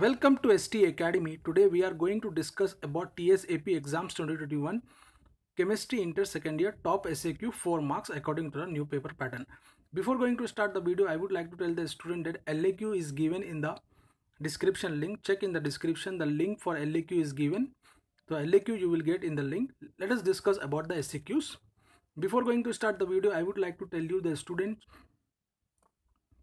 Welcome to ST Academy. Today we are going to discuss about TSAP exams 2021 chemistry inter second year top SAQ 4 marks according to the new paper pattern. Before going to start the video, I would like to tell the student that LAQ is given in the description link. Check in the description the link for LAQ is given. So LAQ you will get in the link. Let us discuss about the SAQs. Before going to start the video, I would like to tell you the students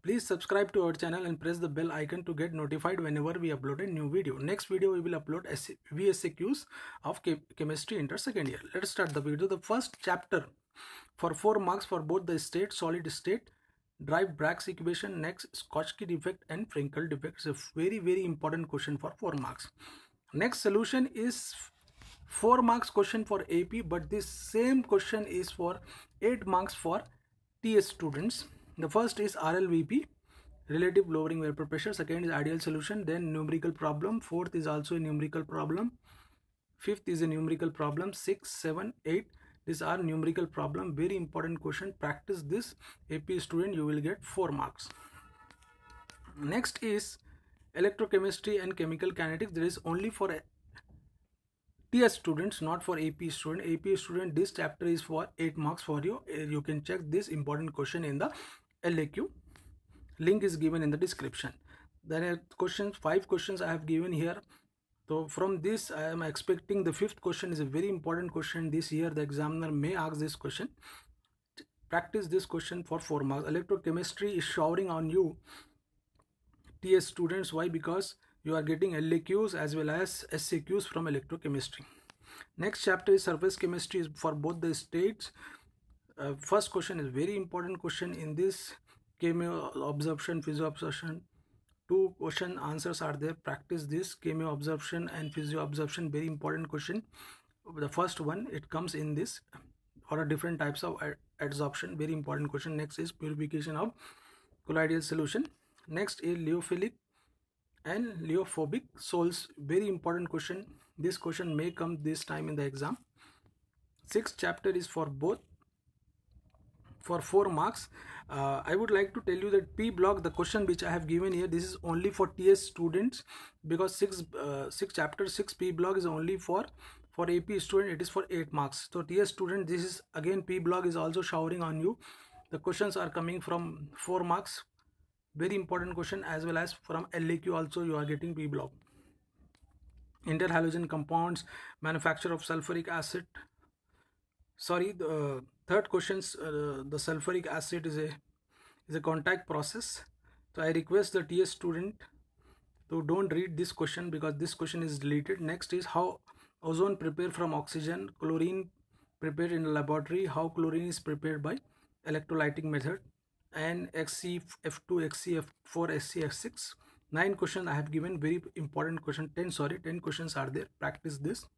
Please subscribe to our channel and press the bell icon to get notified whenever we upload a new video. Next video we will upload VSAQs of chemistry inter second year. Let's start the video. The first chapter for 4 marks for both the state, solid state, drive Bragg's equation, next Schottky defect and Frenkel defect. It's a very very important question for 4 marks. Next solution is 4 marks question for AP but this same question is for 8 marks for TS students. The first is RLVP, relative lowering vapor pressure. Second is ideal solution, then numerical problem. Fourth is also a numerical problem. Fifth is a numerical problem. Six, seven, eight. These are numerical problem. Very important question. Practice this. AP student, you will get 4 marks. Next is electrochemistry and chemical kinetics. There is only for TS students, not for AP student. AP student, this chapter is for 8 marks for you. You can check this important question in the LAQ. Link is given in the description. There are questions, five questions I have given here. So from this, I am expecting the fifth question is a very important question this year. The examiner may ask this question. Practice this question for four marks. Electrochemistry is showering on you, TS students. Why? Because you are getting LAQs as well as SAQs from electrochemistry. Next chapter is surface chemistry for both the states uh, first question is very important question in this cameo absorption, physio absorption. two question answers are there practice this cameo absorption and physio absorption. very important question the first one it comes in this or different types of adsorption very important question next is purification of colloidal solution next is leophilic and leophobic souls very important question this question may come this time in the exam sixth chapter is for both for 4 marks uh, I would like to tell you that P block the question which I have given here this is only for TS students because 6 uh, 6 chapter 6 P block is only for for AP student it is for 8 marks so TS student this is again P block is also showering on you the questions are coming from 4 marks very important question as well as from LAQ also you are getting P block interhalogen compounds manufacture of sulfuric acid sorry the uh, third question uh, the sulfuric acid is a is a contact process so i request the ts student to don't read this question because this question is deleted next is how ozone prepared from oxygen chlorine prepared in laboratory how chlorine is prepared by electrolytic method and xcf2 xcf4 xcf6 9 questions i have given very important question 10 sorry 10 questions are there practice this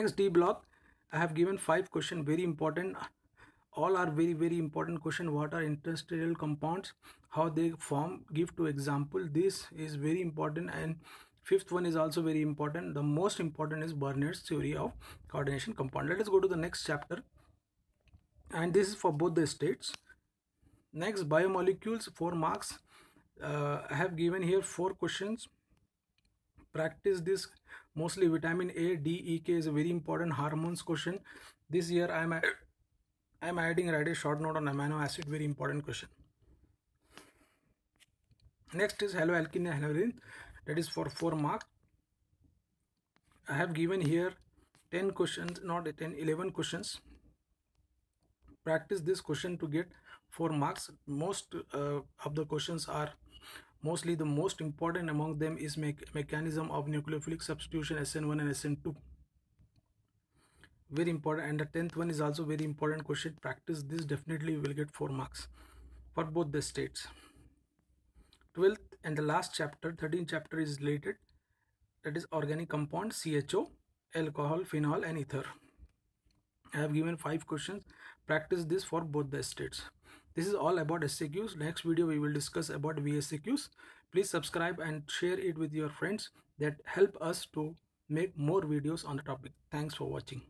next d block I have given five questions, very important. All are very, very important question. What are interstitial compounds? How they form? Give two example. This is very important. And fifth one is also very important. The most important is Bernard's theory of coordination compound. Let us go to the next chapter. And this is for both the states. Next, biomolecules, four marks. Uh, I have given here four questions. Practice this mostly vitamin a d e k is a very important hormones question this year i am i am adding right a short note on amino acid very important question next is haloalkene halogen that is for 4 marks i have given here 10 questions not 10 11 questions practice this question to get 4 marks most uh, of the questions are Mostly the most important among them is me mechanism of nucleophilic substitution SN1 and SN2. Very important and the 10th one is also very important question practice this definitely will get 4 marks for both the states. 12th and the last chapter 13th chapter is related that is organic compound CHO alcohol phenol and ether. I have given 5 questions practice this for both the states. This is all about SCQs. Next video we will discuss about VSCQs. Please subscribe and share it with your friends that help us to make more videos on the topic. Thanks for watching.